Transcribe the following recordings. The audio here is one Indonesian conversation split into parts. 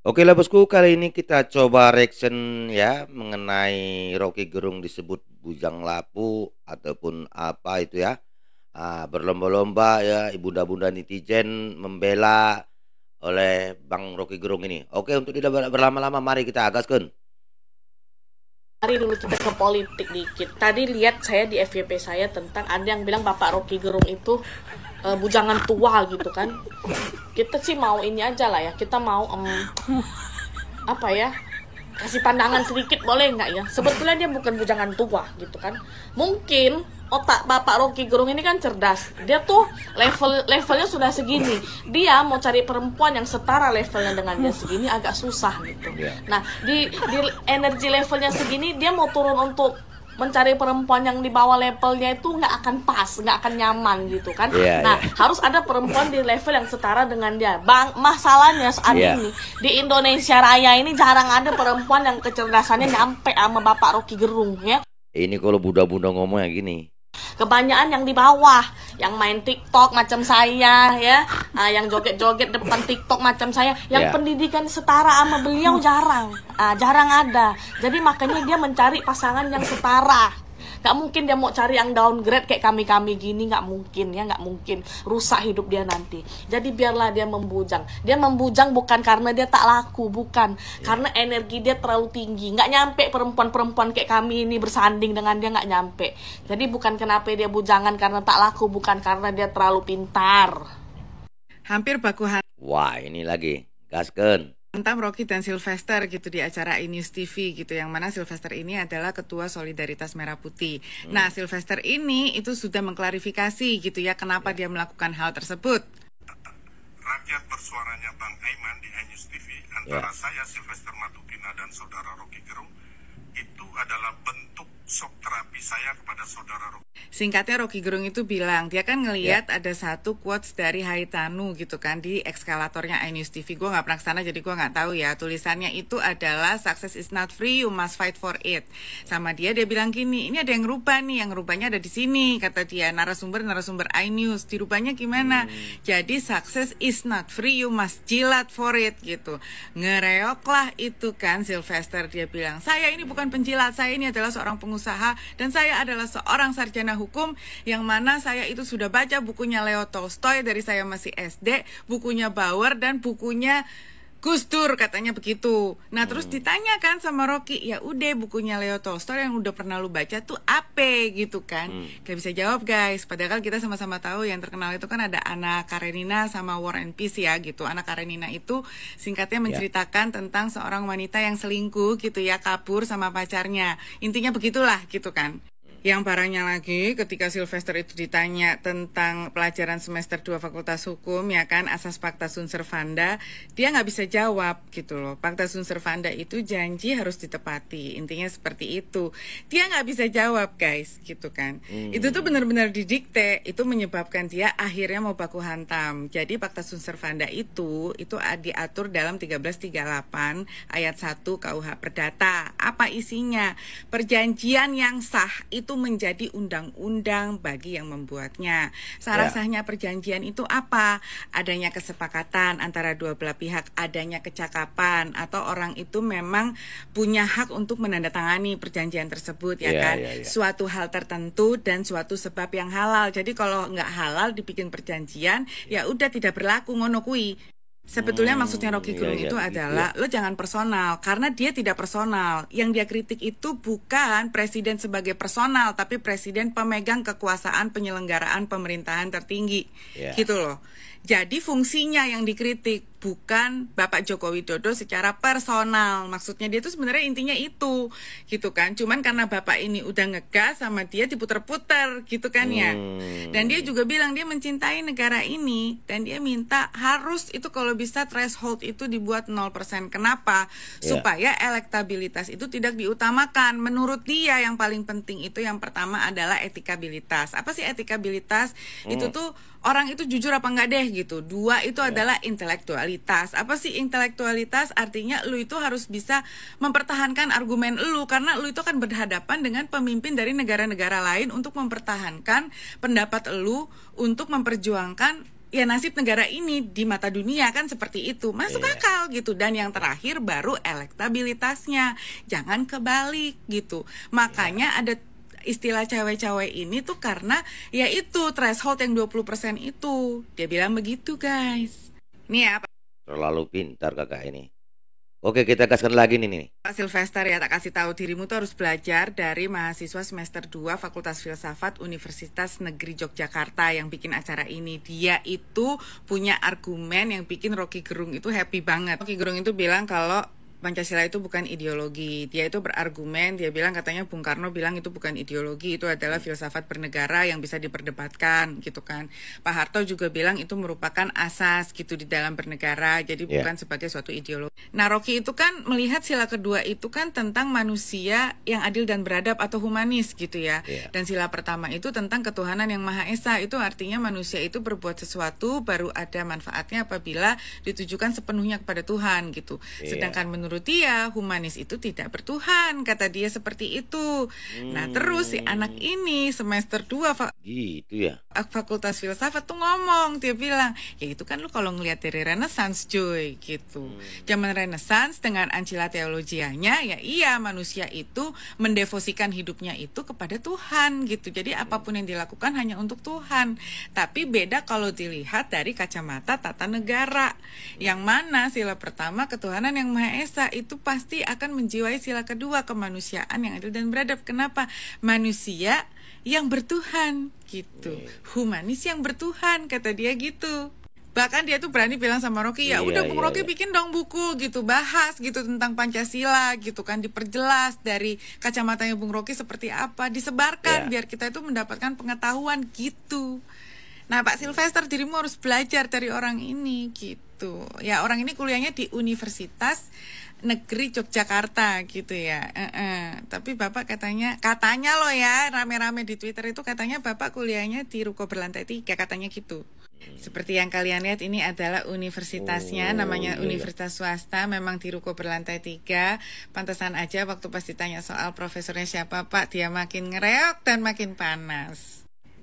Oke lah bosku, kali ini kita coba reaction ya mengenai Rocky Gerung disebut bujang lapu ataupun apa itu ya. Ah, berlomba-lomba ya ibunda-bunda netizen membela oleh Bang Rocky Gerung ini. Oke, untuk tidak berlama-lama mari kita agaskan. Mari dulu kita ke politik dikit. Tadi lihat saya di FYP saya tentang ada yang bilang Bapak Rocky Gerung itu uh, bujangan tua gitu kan kita sih mau ini aja lah ya kita mau um, apa ya kasih pandangan sedikit boleh nggak ya sebetulnya dia bukan bujangan tua gitu kan mungkin otak bapak Rocky Gerung ini kan cerdas dia tuh level levelnya sudah segini dia mau cari perempuan yang setara levelnya dengan dia segini agak susah gitu iya. nah di, di energi levelnya segini dia mau turun untuk mencari perempuan yang di bawah levelnya itu nggak akan pas nggak akan nyaman gitu kan yeah, nah yeah. harus ada perempuan di level yang setara dengan dia bang masalahnya saat yeah. ini di Indonesia Raya ini jarang ada perempuan yang kecerdasannya nyampe sama bapak Rocky Gerung ya ini kalau bunda-bunda ngomong yang gini kebanyakan yang di bawah yang main TikTok macam saya ya ah, yang joget-joget depan TikTok macam saya yang yeah. pendidikan setara sama beliau jarang ah, jarang ada jadi makanya dia mencari pasangan yang setara nggak mungkin dia mau cari yang downgrade kayak kami kami gini nggak mungkin ya nggak mungkin rusak hidup dia nanti jadi biarlah dia membujang dia membujang bukan karena dia tak laku bukan yeah. karena energi dia terlalu tinggi nggak nyampe perempuan-perempuan kayak kami ini bersanding dengan dia nggak nyampe jadi bukan kenapa dia bujangan karena tak laku bukan karena dia terlalu pintar hampir baku wah ini lagi gasken entah Rocky dan Sylvester gitu di acara Inews TV gitu yang mana Sylvester ini adalah ketua Solidaritas Merah Putih. Hmm. Nah, Sylvester ini itu sudah mengklarifikasi gitu ya kenapa ya. dia melakukan hal tersebut. Rakyat bersuaranya Bang Aiman di Inews TV antara ya. saya Sylvester Matutina dan saudara Rocky Gerung itu adalah bentuk shock terapi saya kepada saudara Rocky. Singkatnya Rocky Gerung itu bilang, dia kan ngeliat yeah. ada satu quotes dari Haitanu gitu kan di ekskalatornya iNews TV. Gue gak pernah kesana jadi gue gak tahu ya. Tulisannya itu adalah success is not free, you must fight for it. Sama dia dia bilang gini, ini ada yang rubah nih, yang rubahnya ada di sini kata dia narasumber narasumber iNews. Dirubahnya gimana? Hmm. Jadi success is not free, you must jilat for it gitu. Ngereoklah itu kan Sylvester dia bilang, saya ini bukan Pencilat penjilat. Saya ini adalah seorang pengusaha dan saya adalah seorang sarjana hukum yang mana saya itu sudah baca bukunya Leo Tolstoy dari saya masih SD, bukunya Bauer dan bukunya Gus Dur katanya begitu. Nah terus hmm. ditanyakan sama Rocky, ya udah bukunya Leo Tolstoy yang udah pernah lu baca tuh apa gitu kan? Hmm. Gak bisa jawab guys. Padahal kita sama-sama tahu yang terkenal itu kan ada Anna Karenina sama War and Peace ya gitu. Anna Karenina itu singkatnya ya. menceritakan yeah. tentang seorang wanita yang selingkuh gitu ya kabur sama pacarnya. Intinya begitulah gitu kan. Yang parahnya lagi ketika Sylvester itu ditanya tentang pelajaran semester 2 Fakultas Hukum ya kan asas fakta sunt servanda, dia nggak bisa jawab gitu loh. fakta sunt servanda itu janji harus ditepati, intinya seperti itu. Dia nggak bisa jawab guys gitu kan. Hmm. Itu tuh benar-benar didikte, itu menyebabkan dia akhirnya mau baku hantam. Jadi fakta sunt servanda itu itu diatur dalam 1338 ayat 1 KUH Perdata. Apa isinya? Perjanjian yang sah itu itu menjadi undang-undang bagi yang membuatnya. Salah ya. sahnya perjanjian itu apa? Adanya kesepakatan antara dua belah pihak, adanya kecakapan atau orang itu memang punya hak untuk menandatangani perjanjian tersebut ya ya kan. Ya, ya. Suatu hal tertentu dan suatu sebab yang halal. Jadi kalau nggak halal dibikin perjanjian, ya, ya udah tidak berlaku ngono Sebetulnya hmm, maksudnya Rocky iya, Gerung iya, iya, itu adalah iya. lo jangan personal karena dia tidak personal. Yang dia kritik itu bukan presiden sebagai personal tapi presiden pemegang kekuasaan penyelenggaraan pemerintahan tertinggi. Yeah. Gitu loh. Jadi fungsinya yang dikritik bukan Bapak Joko Widodo secara personal. Maksudnya dia itu sebenarnya intinya itu gitu kan. Cuman karena Bapak ini udah ngegas sama dia diputer-puter gitu kan ya. Hmm. Dan dia juga bilang dia mencintai negara ini dan dia minta harus itu kalau bisa threshold itu dibuat 0%. Kenapa? Yeah. Supaya elektabilitas itu tidak diutamakan. Menurut dia yang paling penting itu yang pertama adalah etikabilitas. Apa sih etikabilitas? Hmm. Itu tuh orang itu jujur apa enggak deh gitu. Dua itu yeah. adalah intelektualitas. Apa sih intelektualitas? Artinya lu itu harus bisa mempertahankan argumen lu karena lu itu kan berhadapan dengan pemimpin dari negara-negara lain untuk mempertahankan pendapat lu untuk memperjuangkan ya nasib negara ini di mata dunia kan seperti itu masuk yeah. akal gitu dan yang terakhir baru elektabilitasnya jangan kebalik gitu makanya yeah. ada istilah cewek-cewek ini tuh karena ya itu threshold yang 20% itu. Dia bilang begitu, guys. Nih ya, Terlalu pintar kakak ini. Oke kita kasihkan lagi nih nih. Pak Silvester ya tak kasih tahu dirimu tuh harus belajar dari mahasiswa semester 2 Fakultas Filsafat Universitas Negeri Yogyakarta yang bikin acara ini. Dia itu punya argumen yang bikin Rocky Gerung itu happy banget. Rocky Gerung itu bilang kalau Pancasila itu bukan ideologi. Dia itu berargumen, dia bilang katanya Bung Karno bilang itu bukan ideologi, itu adalah hmm. filsafat bernegara yang bisa diperdebatkan gitu kan. Pak Harto juga bilang itu merupakan asas gitu di dalam bernegara, jadi yeah. bukan sebagai suatu ideologi. Nah, Rocky itu kan melihat sila kedua itu kan tentang manusia yang adil dan beradab atau humanis gitu ya. Yeah. Dan sila pertama itu tentang ketuhanan yang Maha Esa. Itu artinya manusia itu berbuat sesuatu baru ada manfaatnya apabila ditujukan sepenuhnya kepada Tuhan gitu. Yeah. Sedangkan menurut menurut dia humanis itu tidak bertuhan, kata dia seperti itu. Hmm. Nah, terus si anak hmm. ini semester 2 fa gitu ya. Fakultas Filsafat tuh ngomong, dia bilang, "Ya itu kan lu kalau ngelihat dari Renaissance, cuy, gitu. Hmm. Zaman Renaissance dengan ancila teologianya, ya iya manusia itu mendevosikan hidupnya itu kepada Tuhan gitu. Jadi hmm. apapun yang dilakukan hanya untuk Tuhan. Tapi beda kalau dilihat dari kacamata tata negara. Hmm. Yang mana sila pertama ketuhanan yang Maha Esa rasa itu pasti akan menjiwai sila kedua kemanusiaan yang adil dan beradab. Kenapa? Manusia yang bertuhan gitu. Iya. Humanis yang bertuhan kata dia gitu bahkan dia tuh berani bilang sama Rocky ya iya, udah iya, Bung iya, Rocky iya. bikin dong buku gitu bahas gitu tentang Pancasila gitu kan diperjelas dari kacamatanya Bung Rocky seperti apa disebarkan yeah. biar kita itu mendapatkan pengetahuan gitu nah Pak Sylvester dirimu harus belajar dari orang ini gitu ya orang ini kuliahnya di universitas negeri Yogyakarta gitu ya. E -e. Tapi bapak katanya katanya loh ya rame-rame di Twitter itu katanya bapak kuliahnya di Ruko berlantai tiga katanya gitu. Hmm. Seperti yang kalian lihat ini adalah universitasnya, oh, namanya iya, iya. Universitas Swasta, memang di Ruko berlantai tiga. Pantesan aja waktu pasti tanya soal profesornya siapa Pak, dia makin ngereok dan makin panas.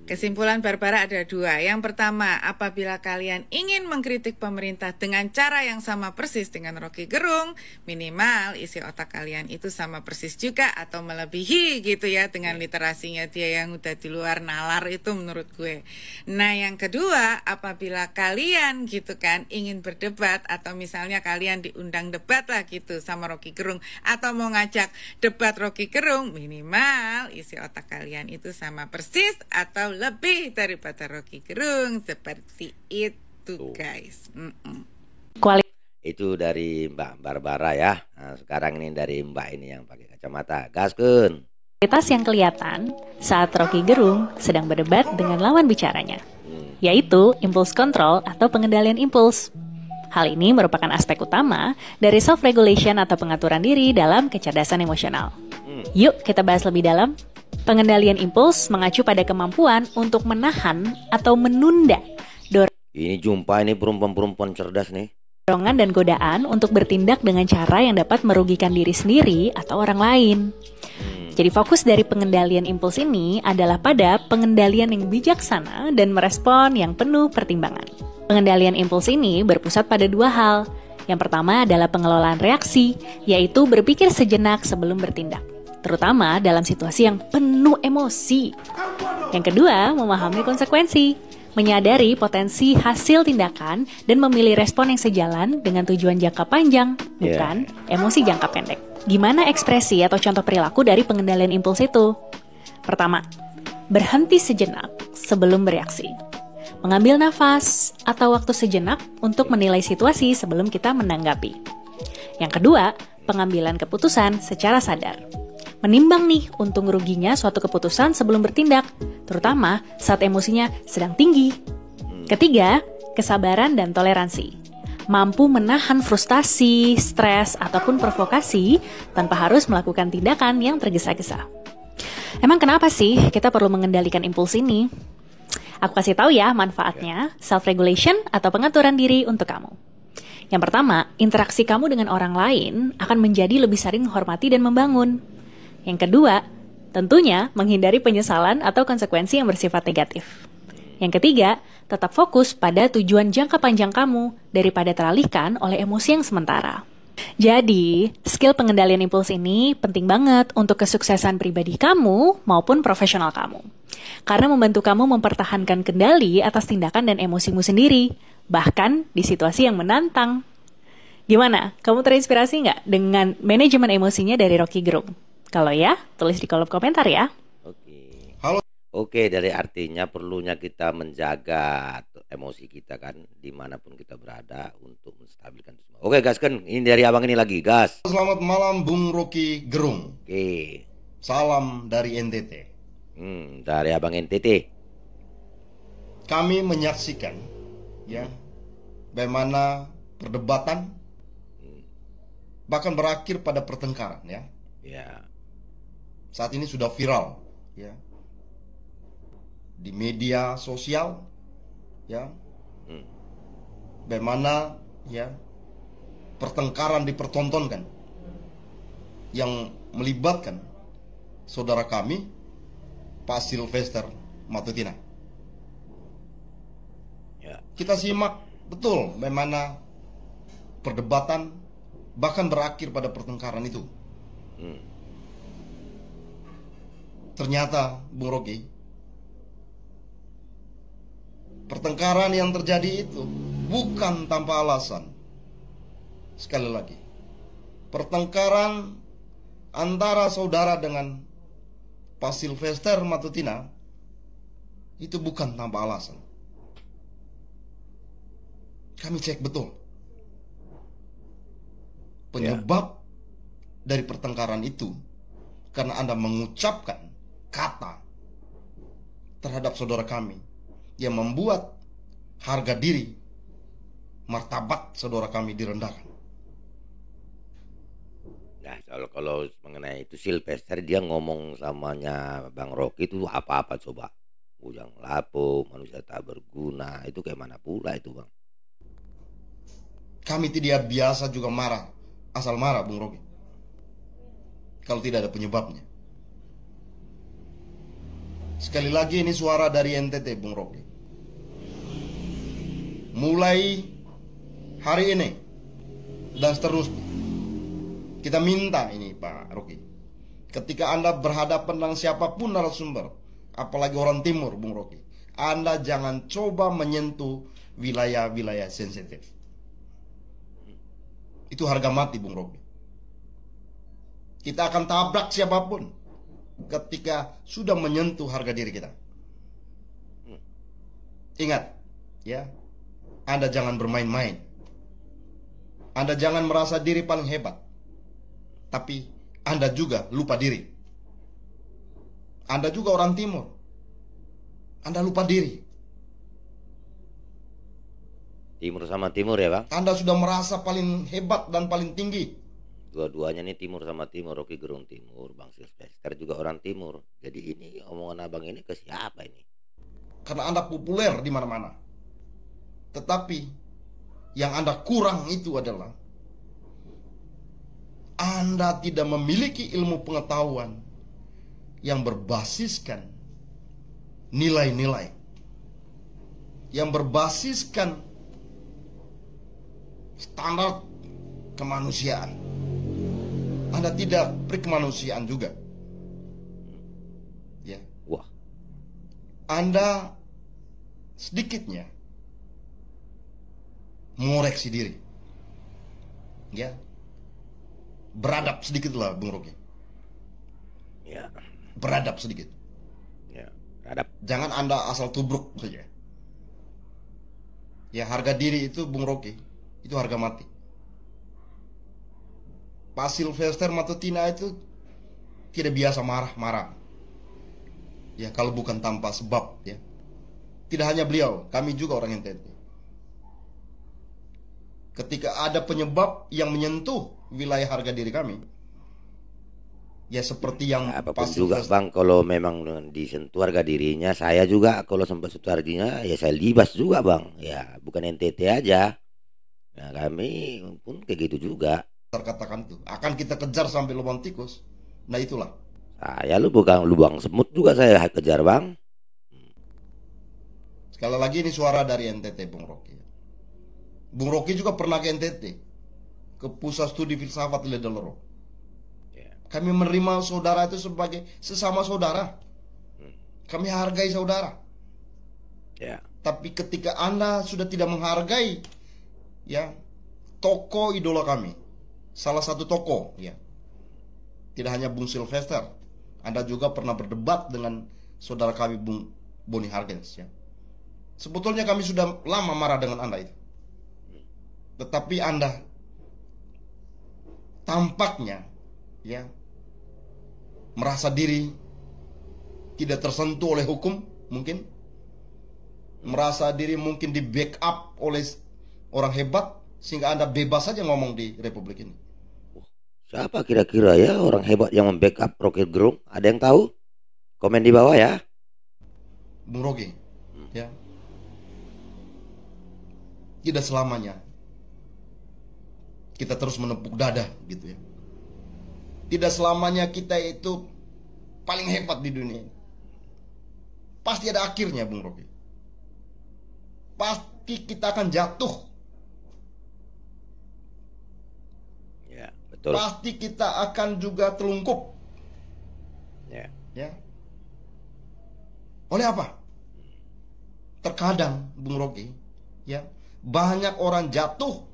Kesimpulan Barbara ada dua. Yang pertama, apabila kalian ingin mengkritik pemerintah dengan cara yang sama persis dengan Rocky Gerung, minimal isi otak kalian itu sama persis juga atau melebihi gitu ya dengan ya. literasinya dia yang udah di luar nalar itu menurut gue. Nah yang kedua, apabila kalian gitu kan ingin berdebat atau misalnya kalian diundang debat lah gitu sama Rocky Gerung atau mau ngajak debat Rocky Gerung, minimal isi otak kalian itu sama persis atau lebih daripada Rocky Gerung seperti itu guys. Mm Kualitas itu dari Mbak Barbara ya. Nah, sekarang ini dari Mbak ini yang pakai kacamata. Gaskun. Kualitas yang kelihatan saat Rocky Gerung sedang berdebat dengan lawan bicaranya, hmm. yaitu impulse control atau pengendalian impuls. Hal ini merupakan aspek utama dari self-regulation atau pengaturan diri dalam kecerdasan emosional. Hmm. Yuk kita bahas lebih dalam Pengendalian impuls mengacu pada kemampuan untuk menahan atau menunda dor. Ini jumpa ini perempuan-perempuan cerdas nih. Dorongan dan godaan untuk bertindak dengan cara yang dapat merugikan diri sendiri atau orang lain. Hmm. Jadi fokus dari pengendalian impuls ini adalah pada pengendalian yang bijaksana dan merespon yang penuh pertimbangan. Pengendalian impuls ini berpusat pada dua hal. Yang pertama adalah pengelolaan reaksi, yaitu berpikir sejenak sebelum bertindak terutama dalam situasi yang penuh emosi. Yang kedua, memahami konsekuensi, menyadari potensi hasil tindakan dan memilih respon yang sejalan dengan tujuan jangka panjang, bukan yeah. emosi jangka pendek. Gimana ekspresi atau contoh perilaku dari pengendalian impuls itu? Pertama, berhenti sejenak sebelum bereaksi. Mengambil nafas atau waktu sejenak untuk menilai situasi sebelum kita menanggapi. Yang kedua, pengambilan keputusan secara sadar menimbang nih untung ruginya suatu keputusan sebelum bertindak, terutama saat emosinya sedang tinggi. Hmm. Ketiga, kesabaran dan toleransi mampu menahan frustasi, stres, ataupun provokasi tanpa harus melakukan tindakan yang tergesa-gesa. Emang kenapa sih kita perlu mengendalikan impuls ini? Aku kasih tahu ya manfaatnya ya. self-regulation atau pengaturan diri untuk kamu. Yang pertama, interaksi kamu dengan orang lain akan menjadi lebih sering menghormati dan membangun. Yang kedua, tentunya menghindari penyesalan atau konsekuensi yang bersifat negatif. Yang ketiga, tetap fokus pada tujuan jangka panjang kamu daripada teralihkan oleh emosi yang sementara. Jadi, skill pengendalian impuls ini penting banget untuk kesuksesan pribadi kamu maupun profesional kamu. Karena membantu kamu mempertahankan kendali atas tindakan dan emosimu sendiri, bahkan di situasi yang menantang. Gimana? Kamu terinspirasi nggak dengan manajemen emosinya dari Rocky Group? Kalau ya, tulis di kolom komentar ya. Oke. Halo. Oke, dari artinya perlunya kita menjaga emosi kita kan dimanapun kita berada untuk menstabilkan semua. Oke, gas kan ini dari abang ini lagi, gas. Selamat malam Bung Rocky Gerung. Oke. Salam dari NTT. Hmm, dari abang NTT. Kami menyaksikan ya bagaimana perdebatan hmm. bahkan berakhir pada pertengkaran ya. Ya saat ini sudah viral ya di media sosial ya hmm. bagaimana ya pertengkaran dipertontonkan yang melibatkan saudara kami Pak Sylvester Matutina ya. kita simak betul bagaimana perdebatan bahkan berakhir pada pertengkaran itu hmm. Ternyata, Bung Rocky, pertengkaran yang terjadi itu bukan tanpa alasan. Sekali lagi, pertengkaran antara saudara dengan Pak Sylvester Matutina itu bukan tanpa alasan. Kami cek betul penyebab yeah. dari pertengkaran itu karena Anda mengucapkan kata terhadap saudara kami yang membuat harga diri martabat saudara kami direndahkan. Nah, kalau kalau mengenai itu Silvester dia ngomong samanya Bang Rocky itu apa-apa coba. ujang lapo, manusia tak berguna, itu kayak mana pula itu, Bang? Kami tidak biasa juga marah, asal marah Bung Rocky. Kalau tidak ada penyebabnya. Sekali lagi ini suara dari NTT Bung Rocky. Mulai hari ini dan seterusnya kita minta ini Pak Rocky. Ketika Anda berhadapan dengan siapapun narasumber, apalagi orang timur Bung Rocky, Anda jangan coba menyentuh wilayah-wilayah sensitif. Itu harga mati Bung Rocky. Kita akan tabrak siapapun ketika sudah menyentuh harga diri kita. Ingat, ya, Anda jangan bermain-main. Anda jangan merasa diri paling hebat, tapi Anda juga lupa diri. Anda juga orang timur, Anda lupa diri. Timur sama timur ya, Bang. Anda sudah merasa paling hebat dan paling tinggi dua-duanya nih timur sama timur Rocky Gerung timur Bang Sylvester juga orang timur jadi ini omongan abang ini ke siapa ini karena anda populer di mana-mana tetapi yang anda kurang itu adalah anda tidak memiliki ilmu pengetahuan yang berbasiskan nilai-nilai yang berbasiskan standar kemanusiaan. Anda tidak perikemanusiaan juga. Ya. Wah. Anda sedikitnya mengoreksi diri. Ya. Beradab sedikitlah, Bung Roky. Ya. Beradab sedikit. Ya, beradab. Jangan Anda asal tubruk saja. Ya, harga diri itu Bung Roky, itu harga mati. Pak Sylvester Matutina itu tidak biasa marah-marah. Ya, kalau bukan tanpa sebab ya. Tidak hanya beliau, kami juga orang NTT. Ketika ada penyebab yang menyentuh wilayah harga diri kami, ya seperti yang ya, apapun juga bang kalau memang disentuh harga dirinya saya juga kalau sempat sentuh harganya ya saya libas juga bang ya bukan NTT aja nah kami pun kayak gitu juga terkatakan itu akan kita kejar sampai lubang tikus nah itulah ah ya lu bukan lubang semut juga saya kejar bang sekali lagi ini suara dari NTT Bung Rocky Bung Rocky juga pernah ke NTT ke pusat studi filsafat Ledeloro ya. kami menerima saudara itu sebagai sesama saudara hmm. kami hargai saudara ya tapi ketika anda sudah tidak menghargai ya toko idola kami salah satu toko, ya. Tidak hanya Bung Sylvester, Anda juga pernah berdebat dengan saudara kami Bung Boni Hargens ya. Sebetulnya kami sudah lama marah dengan Anda itu. Tetapi Anda tampaknya ya merasa diri tidak tersentuh oleh hukum mungkin merasa diri mungkin di backup oleh orang hebat sehingga Anda bebas saja ngomong di republik ini. Siapa kira-kira ya orang hebat yang membackup Rocky Gerung? Ada yang tahu? Komen di bawah ya. Bung Rocky, hmm. ya. Tidak selamanya kita terus menepuk dada gitu ya. Tidak selamanya kita itu paling hebat di dunia Pasti ada akhirnya Bung Rocky. Pasti kita akan jatuh Betul. pasti kita akan juga telungkup. Ya. ya. Oleh apa? Terkadang, Bung Rocky, ya banyak orang jatuh,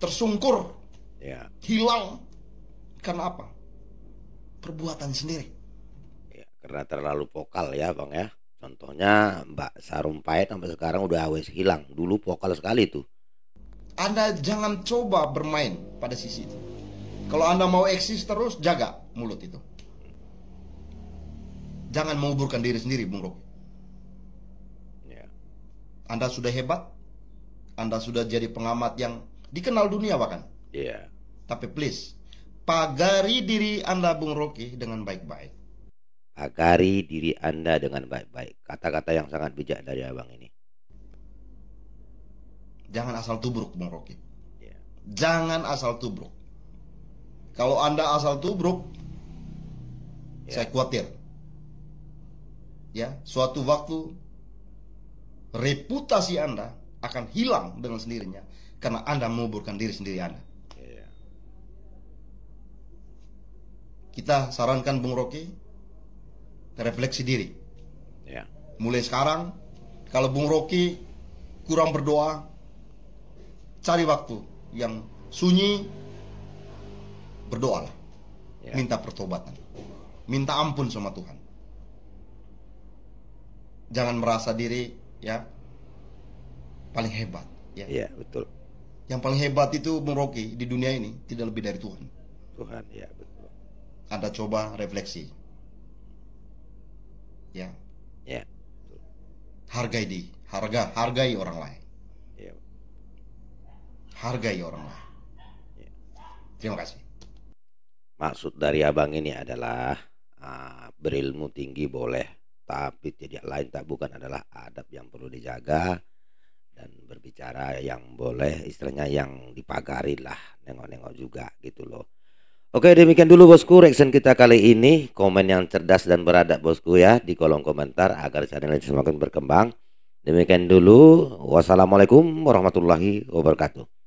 tersungkur, ya. hilang karena apa? Perbuatan sendiri. Ya, karena terlalu vokal ya, bang ya. Contohnya Mbak Sarumpait sampai sekarang udah awes hilang. Dulu vokal sekali tuh. Anda jangan coba bermain pada sisi itu. Kalau Anda mau eksis terus, jaga mulut itu. Jangan menguburkan diri sendiri, Bung Rob. Ya. Anda sudah hebat, Anda sudah jadi pengamat yang dikenal dunia bahkan. Iya. Yeah. Tapi please, pagari diri Anda, Bung Rocky, dengan baik-baik. Pagari diri Anda dengan baik-baik. Kata-kata yang sangat bijak dari abang ini jangan asal tubruk Bung Rocky. Iya. Jangan asal tubruk. Kalau Anda asal tubruk, yeah. saya khawatir. Ya, suatu waktu reputasi Anda akan hilang dengan sendirinya karena Anda menguburkan diri sendiri Anda. Iya. Kita sarankan Bung Rocky refleksi diri. Ya. Mulai sekarang, kalau Bung Rocky kurang berdoa, cari waktu yang sunyi berdoalah ya. minta pertobatan minta ampun sama Tuhan jangan merasa diri ya paling hebat ya iya betul yang paling hebat itu meroki di dunia ini tidak lebih dari Tuhan Tuhan ya betul Anda coba refleksi ya ya betul. hargai di harga hargai orang lain hargai orang lain. Terima kasih. Maksud dari abang ini adalah uh, berilmu tinggi boleh, tapi tidak lain tak bukan adalah adab yang perlu dijaga dan berbicara yang boleh, istilahnya yang dipagari lah, nengok-nengok juga gitu loh. Oke demikian dulu bosku reaction kita kali ini Komen yang cerdas dan beradab bosku ya Di kolom komentar agar channel ini semakin berkembang Demikian dulu Wassalamualaikum warahmatullahi wabarakatuh